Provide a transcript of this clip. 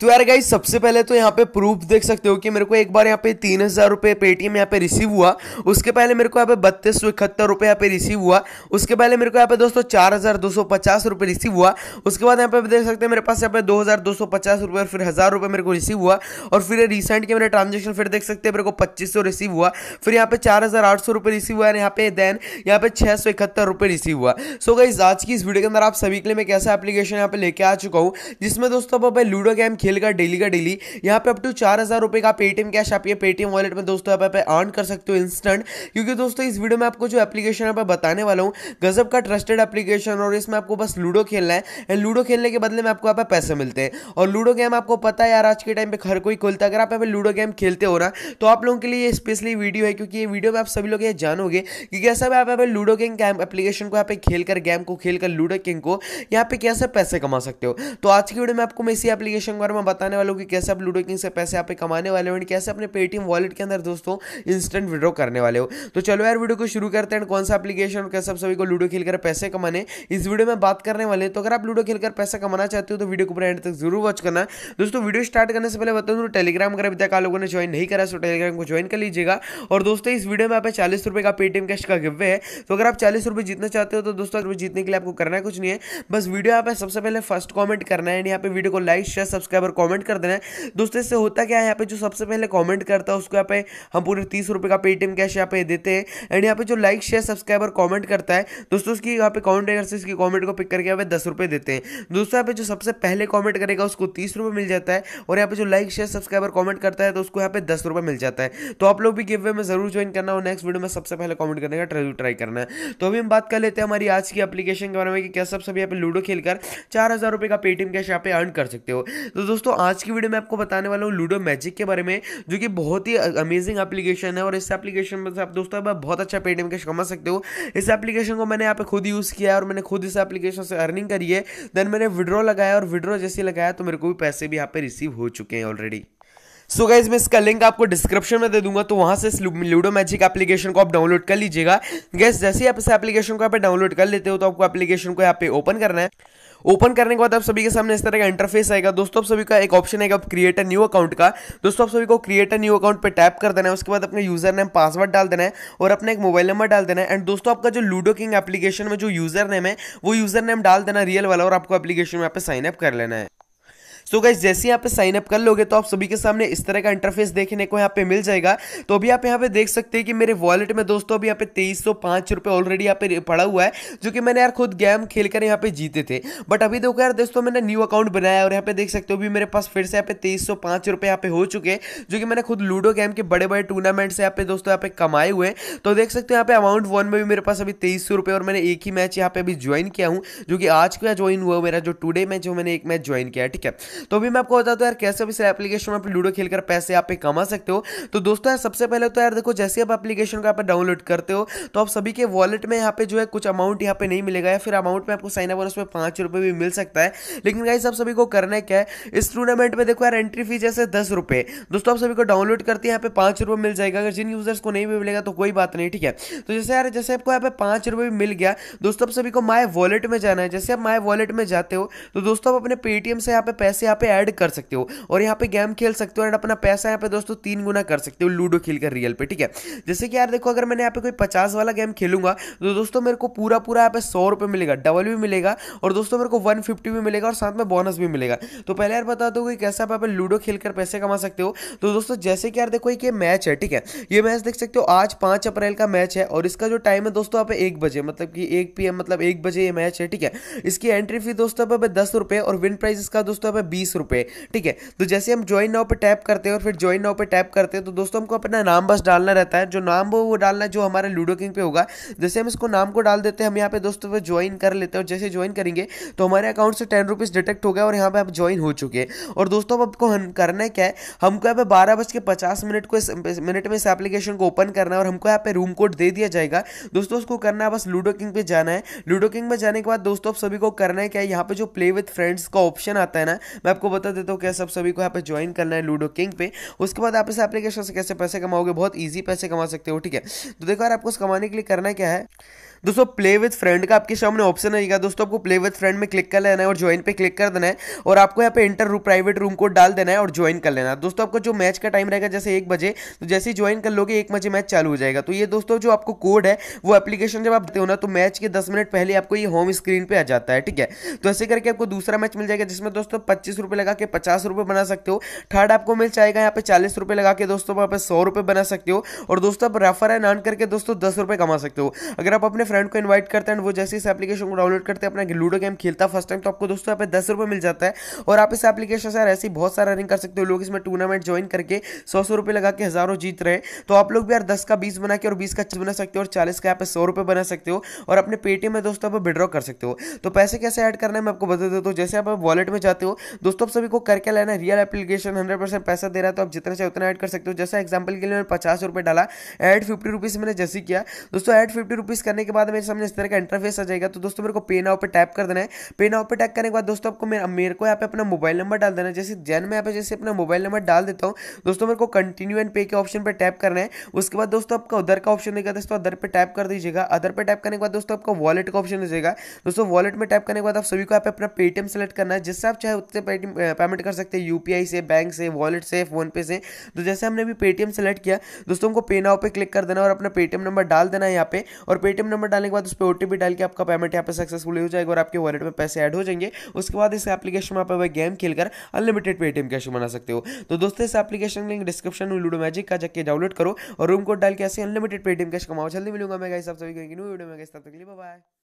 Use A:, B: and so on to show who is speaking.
A: तो यार गाइज सबसे पहले तो यहाँ पे प्रूफ देख सकते हो कि मेरे को एक बार यहाँ पे तीन हज़ार रुपये पेटीएम यहाँ पे रिसीव हुआ उसके पहले मेरे को यहाँ पे बत्तीस सौ इकहत्तर रुपये यहाँ पे रिसीव हुआ उसके पहले मेरे को यहाँ पे दोस्तों चार हज़ार दो सौ पचास रुपये रिसीव हुआ उसके बाद यहाँ पे देख सकते हैं मेरे पास यहाँ पे दो हज़ार दो सौ पचास रुपये और फिर हज़ार रुपये मेरे को रिसीव हुआ और फिर रिसेंट के मेरे ट्रांजेक्शन फिर देख सकते हैं मेरे को पच्चीस सौ रिसीव हुआ फिर यहाँ पे चार हज़ार आठ सौ रुपये रिसीव हुआ यहाँ पे देन यहाँ पे छः सौ इकहत्तर रुपये रिसीव हुआ सो गाइज आज की इस वीडियो के अंदर आप सभी के लिए मैं कैसा एप्लीकेशन यहाँ पे लेके आ चुका हूँ जिसमें दोस्तों लूडो गेम खेल खेलेगा डेली का डेली यहाँ पे अप टू चार हज़ार रुपए का पेटीएम कैश आप ये पेटीएम वॉलेट में दोस्तों आप अर्न कर सकते हो इंस्टेंट क्योंकि दोस्तों इस वीडियो में आपको जो एप्लीकेशन यहाँ बताने वाला हूँ गजब का ट्रस्टेड एप्लीकेशन और इसमें आपको बस लूडो खेलना है एंड लूडो खेलने के बदले में आपको यहाँ पे पैसे मिलते हैं और लूडो गेम आपको पता है यार आज के टाइम पर हर कोई खोलता है अगर आप यहाँ लूडो गेम खेलते हो ना तो आप लोगों के लिए स्पेशली वीडियो है क्योंकि ये वीडियो में आप सभी लोग ये जानोगे कि कैसे आप लूडो गेम गेम एप्लीकेशन को यहाँ पे खेल कर गेम को खेल कर लूडो किंग को यहाँ पे कैसे पैसे कमा सकते हो तो आज की वीडियो में आपको मैं इसी एप्लीकेशन के बारे में मैं बताने वाला हूँ कि कैसे आप लूडो किंग से पैसे आप कमाने वाले हो एंड कैसे अपने पेटीएम वॉलेट के अंदर दोस्तों इंस्टेंट विड्रॉ करने वाले हो तो चलो यार वीडियो को शुरू करते हैं कौन सा अपलीकेशन और कैसे आप सभी को लूडो खेलकर पैसे कमाने इस वीडियो में बात करने वाले तो अगर आप लूडो खेलकर पैसा कमाना चाहते हो तो वीडियो को पूरा एंड तक जरूर वॉच करना दोस्तों वीडियो स्टार्ट करने से पहले बता दूँ टेलीग्राम अगर अभी तक आप लोगों ने ज्वाइन नहीं करा तो टेलीग्राम को ज्वाइन कर लीजिएगा और दोस्तों इस वीडियो में आप चालीस रुपये का पेटीएम कैश का गिवे है तो अगर आप चालीस रुपये जीतना चाहते हो तो दोस्तों अगर जीतने के लिए आपको करना कुछ नहीं है बस वीडियो यहाँ पे सबसे पहले फर्स्ट कॉमेंट करना है यहाँ पे वीडियो को लाइक शेयर सब्सक्राइब पर कॉमेंट कर देना है दोस्तों इससे होता क्या है यहाँ पे जो सबसे पहले कॉमेंट करता है उसको यहाँ पे हम पूरे तीस रुपये का पेटीएम कैश यहाँ पे देते हैं एंड यहाँ पे जो लाइक शेयर सब्सक्राइबर कॉमेंट करता है दोस्तों उसकी यहाँ पे कॉमेंट से उसकी कॉमेंट को पिक करके यहाँ पे दस रुपये देते हैं दोस्तों यहाँ पे जो सबसे पहले कॉमेंट करेगा उसको तीस रुपये मिल जाता है और यहाँ पे जो लाइक शेयर सब्सक्राइबर कॉमेंट करता है तो उसको यहाँ पे दस रुपये मिल जाता है तो आप लोग भी गिव वे में जरूर ज्वाइन करना और नेक्स्ट वीडियो में सबसे पहले कॉमेंट करने का ट्राई करना है तो अभी हम बात कर लेते हैं हमारी आज की एप्लीकेशन के बारे में कि क्या सब सभी यहाँ पे लूडो खेलकर चार हज़ार रुपये का पेटीएम कैश यहाँ पे अर्न कर सकते हो तो दोस्तों दोस्तों आज की वीडियो में आपको बताने वाला हूँ लूडो मैजिक के बारे में जो कि बहुत ही अमेजिंग एप्लीकेशन है और इस एप्लीकेशन में आप दोस्तों आप बहुत अच्छा पेटीएम कैश कमा सकते हो इस एप्लीकेशन को मैंने यहाँ पे खुद यूज़ किया और मैंने खुद इस एप्लीकेशन से अर्निंग करी है देन मैंने विड्रॉ लगाया और विड्रॉ जैसे लगाया तो मेरे को भी पैसे भी यहाँ पे रिसीव हो चुके हैं ऑलरेडी सो गाइज मैं इसका लिंक आपको डिस्क्रिप्शन में दे दूंगा तो वहां से लूडो मैजिक एप्लीकेशन को आप डाउनलोड कर लीजिएगा गैस जैसे ही आप इस एप्लीकेशन को यहाँ पे डाउनलोड कर लेते हो तो आपको एप्लीकेशन को यहाँ पे ओपन करना है ओपन करने के बाद आप सभी के सामने इस तरह का इंटरफेस आएगा दोस्तों आप सभी का एक ऑप्शन आएगा क्रिएट अ न्यू अकाउंट का दोस्तों आप सभी को क्रिएट अ न्यू अकाउंट पे टैप कर देना है उसके बाद अपने यूजर नेम पासवर्ड डाल देना है और अपना एक मोबाइल नंबर डाल देना है एंड दोस्तों आपका जो लूडो किंग एप्लीकेशन में जो यूजर नेम है वो यूजर नेम डाल देना रियल वाला और आपको एप्लीकेशन में यहाँ पे साइन अप कर लेना है सो गाइज जैसे यहाँ पे साइन अप कर लोगे तो आप सभी के सामने इस तरह का इंटरफेस देखने को यहाँ पे मिल जाएगा तो अभी आप यहाँ पे देख सकते हैं कि मेरे वॉलेट में दोस्तों अभी यहाँ पे तेईस सौ पाँच रुपये ऑलरेडी यहाँ पे पड़ा हुआ है जो कि मैंने यार खुद गेम खेल कर यहाँ पे जीते थे बट अभी देखो यार दोस्तों मैंने न्यू अकाउंट बनाया और यहाँ पे देख सकते हो अभी मेरे पास फिर से यहाँ पे तेईस सौ पाँच रुपये यहाँ पे हो चुके हैं जो कि मैंने खुद लूडो गेम के बड़े बड़े टूर्नामेंट से यहाँ पे दोस्तों यहाँ पे कमाए हुए तो देख सकते हो यहाँ पे अमाउंट वन में भी मेरे पास अभी तेईस सौ और मैंने एक ही मैच यहाँ पे अभी ज्वाइन किया हूँ जो कि आज का ज्वाइन हुआ मेरा जो टूडे मैच हो मैंने एक मैच ज्वाइन किया ठीक है तो अभी मैं आपको बता हूँ यार कैसे अभी एप्लीकेशन में लूडो खेलकर पैसे आप कमा सकते हो तो दोस्तों यार सबसे पहले तो यार देखो जैसे आप एप्लीकेशन का डाउनलोड करते हो तो आप सभी के वॉलेट में यहाँ पे जो है कुछ अमाउंट यहाँ पे नहीं मिलेगा या फिर अमाउंट में आपको साइन अप और उसमें भी मिल सकता है लेकिन गाइस आप सभी को करना है क्या है इस टूर्नामेंट में देखो यार एंट्री फी जैसे दस रुपए दोस्तों आप सभी को डाउनलोड करते हैं यहाँ पे पांच रुपए मिल जाएगा अगर जिन यूजर्स को नहीं भी मिलेगा तो कोई बात नहीं ठीक है तो जैसे यार जैसे आपको यहाँ पे रुपए भी मिल गया दोस्तों आप सभी को माई वॉलेट में जाना है जैसे आप माई वॉलेट में जाते हो तो दोस्तों आप अपने पेटीएम से यहाँ पे पैसे यहाँ पे ऐड कर सकते हो और यहाँ पे गेम खेल सकते हो एंड अपना पैसा यहाँ पे दोस्तों तीन गुना कर सकते हो लूडो खेल कर रियल पे ठीक है जैसे कि यार देखो अगर मैंने यहाँ पे कोई पचास वाला गेम खेलूंगा तो दोस्तों मेरे को पूरा पूरा यहाँ पे सौ रुपये मिलेगा डबल भी मिलेगा और दोस्तों मेरे को वन फिफ्टी भी मिलेगा और साथ में बोनस भी मिलेगा तो पहले यार बता दो कैसे आप लूडो खेल कर पैसे कमा सकते हो तो दोस्तों जैसे कि यार देखो ये मैच है ठीक है ये मैच देख सकते हो आज पाँच अप्रैल का मैच है और इसका जो टाइम है दोस्तों आप एक बजे मतलब कि एक पी मतलब एक बजे ये मैच है ठीक है इसकी एंट्री फी दोस्तों दस रुपए और विन प्राइस इसका दोस्तों बीस रुपये ठीक है तो जैसे हम ज्वाइन नाव पर टैप करते हैं और फिर ज्वाइन नाव पर टैप करते हैं तो दोस्तों हमको अपना नाम बस डालना रहता है जो नाम वो वो डालना जो हमारा लूडो किंग पे होगा जैसे हम इसको नाम को डाल देते हैं हम यहाँ पे दोस्तों पर ज्वाइन कर लेते हैं और जैसे ज्वाइन करेंगे तो हमारे अकाउंट से टेन रुपीज़ डिटेक्ट हो गया और यहाँ पर आप ज्वाइन हो चुके हैं और दोस्तों अब आपको हम करना है क्या है हमको यहाँ पे बारह बज के पचास मिनट को इस मिनट में इस एप्लीकेशन को ओपन करना है और हमको यहाँ पे रूम कोड दे दिया जाएगा दोस्तों उसको करना है बस लूडो किंग पे जाना है लूडो किंग में जाने के बाद दोस्तों आप सभी को करना है क्या है यहाँ पे जो प्ले विथ फ्रेंड्स का ऑप्शन आता है ना मैं आपको बता देता हूँ कैसे आप सभी को यहाँ पे ज्वाइन करना है लूडो किंग पे उसके बाद आप इस एप्लीकेशन से कैसे पैसे कमाओगे बहुत ईजी पैसे कमा सकते हो ठीक है तो देखो यार आपको कमाने के लिए करना क्या है दोस्तों प्ले विथ फ्रेंड का आपके सामने ऑप्शन आएगा दोस्तों आपको प्ले विथ फ्रेंड में क्लिक कर लेना है और ज्वाइन पे क्लिक कर देना है और आपको यहाँ पे enter room private room code डाल देना है और ज्वाइन कर लेना है दोस्तों आपको जो मैच का टाइम रहेगा जैसे एक बजे तो जैसे ही ज्वाइन कर लोगे एक बजे मैच चालू हो जाएगा तो ये दोस्तों जो आपको कोड है वो एप्लीकेशन जब आप देते हो ना तो मैच के दस मिनट पहले आपको ये होम स्क्रीन पर आ जाता है ठीक है तो ऐसे करके आपको दूसरा मैच मिल जाएगा जिसमें दोस्तों पच्चीस पच्चीस रुपये लगा के पचास रुपये बना सकते हो थर्ड आपको मिल जाएगा यहाँ पे चालीस रुपये लगा के दोस्तों वहाँ पे सौ रुपये बना सकते हो और दोस्तों आप रेफर एंड अर्न करके दोस्तों दस रुपये कमा सकते हो अगर आप अपने फ्रेंड को इन्वाइट करते हैं वो जैसे इस एप्लीकेशन को डाउनलोड करते हैं अपना लूडो गेम खेलता है फर्स्ट टाइम तो आपको दोस्तों यहाँ पे दस रुपये मिल जाता है और आप इस एप्लीकेशन से ऐसे बहुत सारा रनिंग कर सकते हो लोग इसमें टूर्नामेंट ज्वाइन करके सौ सौ रुपये लगा के हज़ारों जीत रहे तो आप लोग भी यार दस का बीस बना के और बीस का अच्छी बना सकते हो और चालीस का यहाँ पे सौ रुपये बना सकते हो और अपने पेटीएम में दोस्तों आप विड्रॉ कर सकते हो तो पैसे कैसे ऐड करना है मैं आपको बता देता हूँ जैसे आप वॉलेट में जाते हो दोस्तों आप सभी को करके लेना है रियल एप्लीकेशन हंड्रेड परसेंट पैसा दे रहा है तो आप जितना चाहे उतना ऐड कर सकते हो जैसे एग्जाम्पल के लिए मैंने पचास रुपये डाला एड फिफ्टी रुपीज़ मैंने जैसे किया दोस्तों एड फिफ्टी रुपीज़ करने के बाद मेरे सामने इस तरह का इंटरफेस आ जाएगा तो दोस्तों मेरे को पे नाव पर टैप कर देना है पे नाव पर टैप करने के बाद दोस्तों आपको मेरे को यहाँ पे अपना मोबाइल नंबर डाल देना है जैसे जैन में यहाँ पे जैसे अपना मोबाइल नंबर डाल देता हूँ दोस्तों मेरे को कंटिन्यू एंड पे के ऑप्शन पर टैप करना है उसके बाद दोस्तों आपका उधर का ऑप्शन देगा दोस्तों अदर पर टैप कर दीजिएगा अदर पर टैप करने के बाद दोस्तों आपका वॉलेट का ऑप्शन दीजिएगा दोस्तों वॉलेट में टैप करने के बाद आप सभी को यहाँ पे अपना पेटीएम सेलेक्ट करना है जिससे आप चाहे उतने पेमेंट कर सकते हैं यूपीआई से बैंक से वॉलेट से फ़ोनपे से तो जैसे हमने अभी पेटीएम सेलेक्ट किया दोस्तों को पे नाव पे क्लिक कर देना और अपना पेटीएम नंबर डाल देना यहाँ पे और पेटीएम नंबर डालने के बाद उस पर ओ डाल के आपका पेमेंट यहाँ पे सक्सेसफुल हो जाएगा और आपके वॉलेट में पैसे ऐड हो जाएंगे उसके बाद इस एप्लीकेशन में आप गेम खेलकर अनलिमिटेड पेटीएम कैश बना सकते हो तो दोस्तों इस एप्लीकेशन लिंक डिस्क्रिप्शन में लूडो मैजिक का जाके डाउनलोड करो और रूम कोड डाल के ऐसे अनलिमिटेड पेटीएम कैश कमाओ जल्दी मिलूंगा मैं सब आप सभी न्यू वीडियो में तब तक के लिए बाय